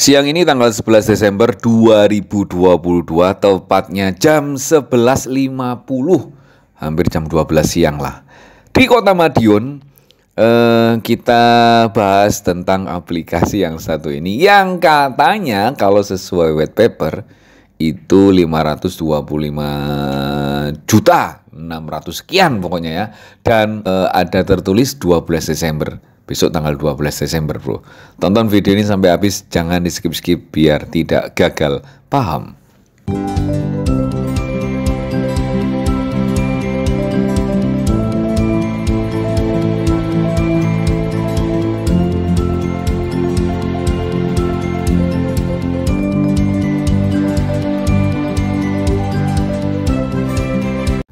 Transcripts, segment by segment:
Siang ini tanggal 11 Desember 2022 tepatnya jam 11.50 hampir jam 12 siang lah. Di Kota Madiun eh, kita bahas tentang aplikasi yang satu ini yang katanya kalau sesuai white paper itu 525 juta 600 sekian pokoknya ya dan eh, ada tertulis 12 Desember besok tanggal 12 Desember bro. Tonton video ini sampai habis, jangan di skip-skip biar tidak gagal paham.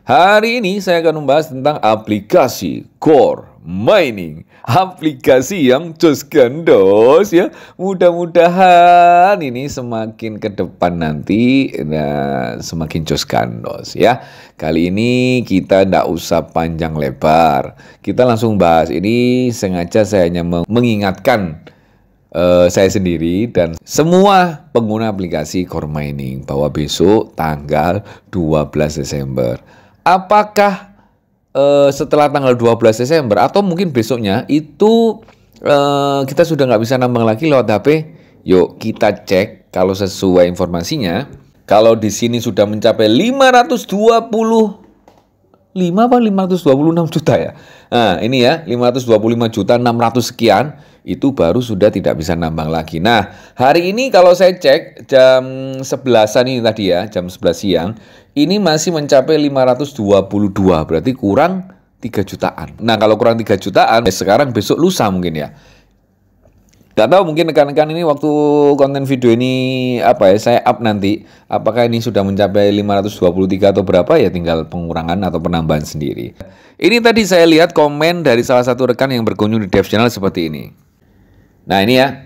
Hari ini saya akan membahas tentang aplikasi Core Mining, aplikasi yang jos gandos ya. Mudah-mudahan ini semakin ke depan nanti nah, semakin jos gandos ya. Kali ini kita tidak usah panjang lebar. Kita langsung bahas ini sengaja saya hanya mengingatkan Uh, saya sendiri dan semua pengguna aplikasi Core Mining bahwa besok tanggal 12 Desember apakah uh, setelah tanggal 12 Desember atau mungkin besoknya itu uh, kita sudah nggak bisa nambang lagi lewat HP? Yuk kita cek kalau sesuai informasinya. Kalau di sini sudah mencapai 520 5 apa 526 juta ya. Nah, ini ya 525 juta 600 sekian itu baru sudah tidak bisa nambang lagi. Nah, hari ini kalau saya cek jam 11-an ini tadi ya, jam 11 siang, ini masih mencapai 522, berarti kurang 3 jutaan. Nah, kalau kurang 3 jutaan, ya sekarang besok lusa mungkin ya. Gak tahu mungkin rekan-rekan ini waktu konten video ini apa ya saya up nanti apakah ini sudah mencapai 523 atau berapa ya tinggal pengurangan atau penambahan sendiri. Ini tadi saya lihat komen dari salah satu rekan yang berkunjung di Dev Channel seperti ini. Nah ini ya,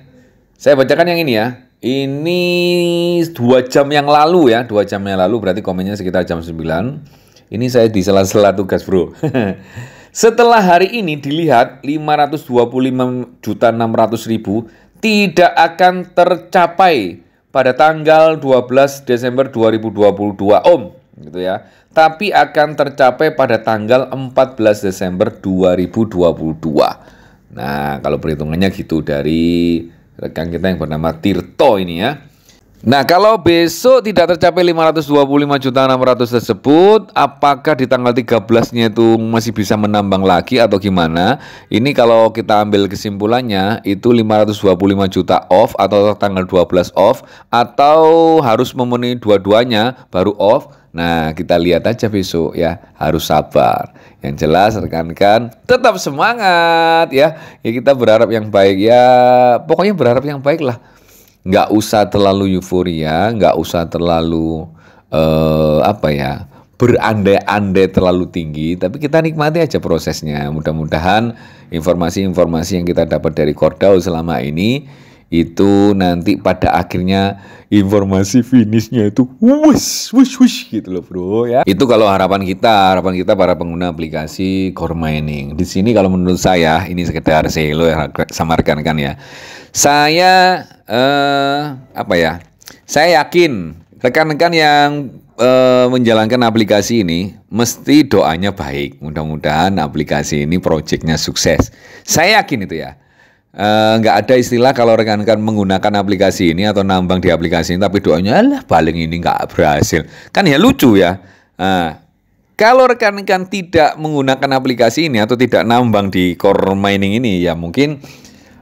saya bacakan yang ini ya. Ini dua jam yang lalu ya, dua jam yang lalu berarti komennya sekitar jam 9. Ini saya di sela-sela tugas bro. Setelah hari ini dilihat 525.600.000 tidak akan tercapai pada tanggal 12 Desember 2022 Om gitu ya. Tapi akan tercapai pada tanggal 14 Desember 2022. Nah, kalau perhitungannya gitu dari rekan kita yang bernama Tirto ini ya. Nah, kalau besok tidak tercapai 525 juta 600 tersebut, apakah di tanggal 13-nya itu masih bisa menambang lagi atau gimana? Ini kalau kita ambil kesimpulannya itu 525 juta off atau tanggal 12 off atau harus memenuhi dua-duanya baru off. Nah, kita lihat aja besok ya, harus sabar. Yang jelas rekan-rekan tetap semangat ya. Ya kita berharap yang baik ya. Pokoknya berharap yang baik lah nggak usah terlalu euforia, nggak usah terlalu uh, apa ya berandai-andai terlalu tinggi, tapi kita nikmati aja prosesnya. Mudah-mudahan informasi-informasi yang kita dapat dari Kordau selama ini itu nanti pada akhirnya informasi finishnya itu wush wush wush gitu loh bro ya itu kalau harapan kita harapan kita para pengguna aplikasi core mining di sini kalau menurut saya ini sekedar saya ya sama rekan kan ya saya eh, apa ya saya yakin rekan-rekan yang eh, menjalankan aplikasi ini mesti doanya baik mudah-mudahan aplikasi ini proyeknya sukses saya yakin itu ya Eh, nggak uh, ada istilah kalau rekan-rekan menggunakan aplikasi ini atau nambang di aplikasi ini tapi doanya lah paling ini nggak berhasil kan ya lucu ya uh, kalau rekan-rekan tidak menggunakan aplikasi ini atau tidak nambang di core mining ini ya mungkin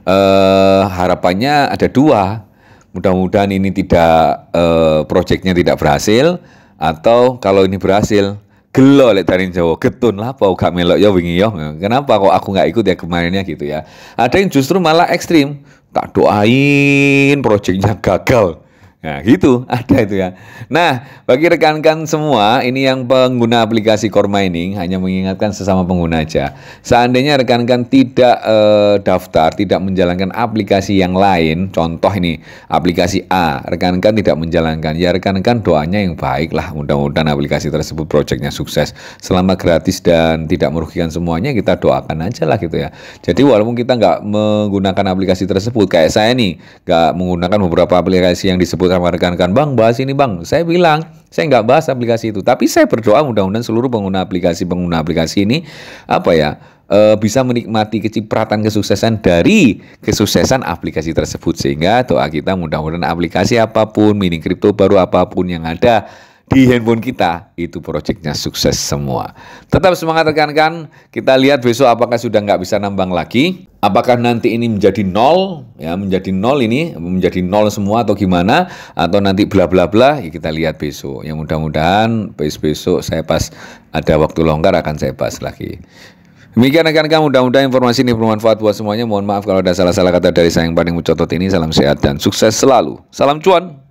uh, harapannya ada dua mudah-mudahan ini tidak uh, eh, proyeknya tidak berhasil atau kalau ini berhasil gelo lek dari Jawa getun lah pau gak melok ya wingi yo ya. kenapa kok aku nggak ikut ya kemarinnya gitu ya ada yang justru malah ekstrim tak doain proyeknya gagal Nah, gitu ada itu ya. Nah, bagi rekan-rekan semua, ini yang pengguna aplikasi Core Mining hanya mengingatkan sesama pengguna aja. Seandainya rekan-rekan tidak eh, daftar, tidak menjalankan aplikasi yang lain, contoh ini aplikasi A, rekan-rekan tidak menjalankan, ya rekan-rekan doanya yang baik lah. Mudah-mudahan aplikasi tersebut proyeknya sukses. Selama gratis dan tidak merugikan semuanya, kita doakan aja lah gitu ya. Jadi walaupun kita nggak menggunakan aplikasi tersebut, kayak saya nih, nggak menggunakan beberapa aplikasi yang disebut sama rekan-rekan bang bahas ini bang saya bilang saya nggak bahas aplikasi itu tapi saya berdoa mudah-mudahan seluruh pengguna aplikasi pengguna aplikasi ini apa ya e, bisa menikmati kecipratan kesuksesan dari kesuksesan aplikasi tersebut sehingga doa kita mudah-mudahan aplikasi apapun mini kripto baru apapun yang ada di handphone kita itu proyeknya sukses semua. Tetap semangat rekan-rekan. Kita lihat besok apakah sudah nggak bisa nambang lagi. Apakah nanti ini menjadi nol, ya menjadi nol ini menjadi nol semua atau gimana? Atau nanti bla bla bla? Ya kita lihat besok. Yang mudah-mudahan besok besok saya pas ada waktu longgar akan saya pas lagi. Demikian rekan-rekan, mudah-mudahan informasi ini bermanfaat buat semuanya. Mohon maaf kalau ada salah-salah kata dari saya yang paling mencotot ini. Salam sehat dan sukses selalu. Salam cuan.